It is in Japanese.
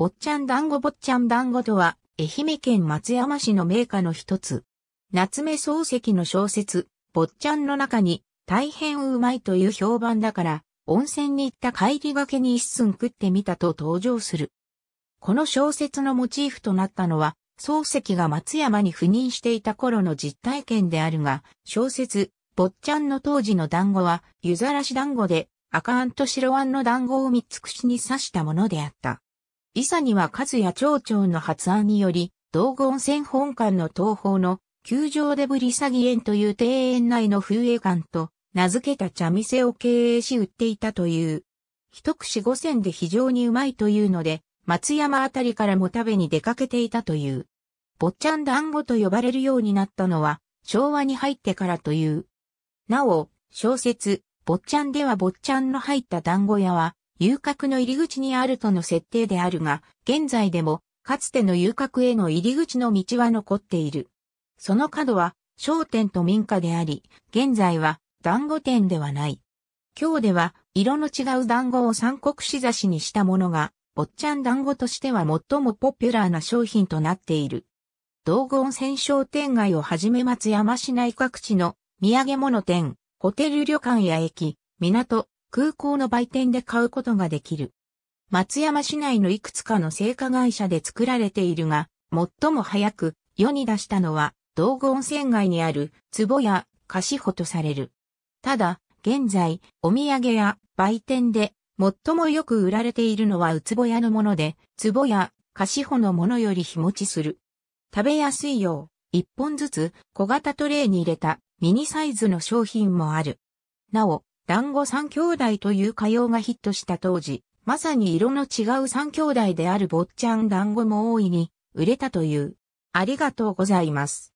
坊ちゃん団子坊ちゃん団子とは、愛媛県松山市の名家の一つ。夏目漱石の小説、坊ちゃんの中に、大変うまいという評判だから、温泉に行った帰りがけに一寸食ってみたと登場する。この小説のモチーフとなったのは、漱石が松山に赴任していた頃の実体験であるが、小説、坊ちゃんの当時の団子は、湯ざらし団子で、赤あんと白あんの団子を三つ串に刺したものであった。伊佐には数や町長の発案により、道後温泉本館の東方の、球場でぶり詐欺園という庭園内の風営館と、名付けた茶店を経営し売っていたという。一串五銭で非常にうまいというので、松山あたりからも食べに出かけていたという。坊ちゃん団子と呼ばれるようになったのは、昭和に入ってからという。なお、小説、坊ちゃんでは坊ちゃんの入った団子屋は、遊郭の入り口にあるとの設定であるが、現在でも、かつての遊郭への入り口の道は残っている。その角は、商店と民家であり、現在は、団子店ではない。今日では、色の違う団子を三国志差しにしたものが、坊っちゃん団子としては最もポピュラーな商品となっている。道後温泉商店街をはじめ松山市内各地の土産物店、ホテル旅館や駅、港、空港の売店で買うことができる。松山市内のいくつかの製菓会社で作られているが、最も早く世に出したのは、道後温泉街にある壺や菓子舗とされる。ただ、現在、お土産や売店で最もよく売られているのはうつぼ屋のもので、壺や菓子舗のものより日持ちする。食べやすいよう、一本ずつ小型トレイに入れたミニサイズの商品もある。なお、団子三兄弟という歌謡がヒットした当時、まさに色の違う三兄弟である坊ちゃん団子も大いに売れたという。ありがとうございます。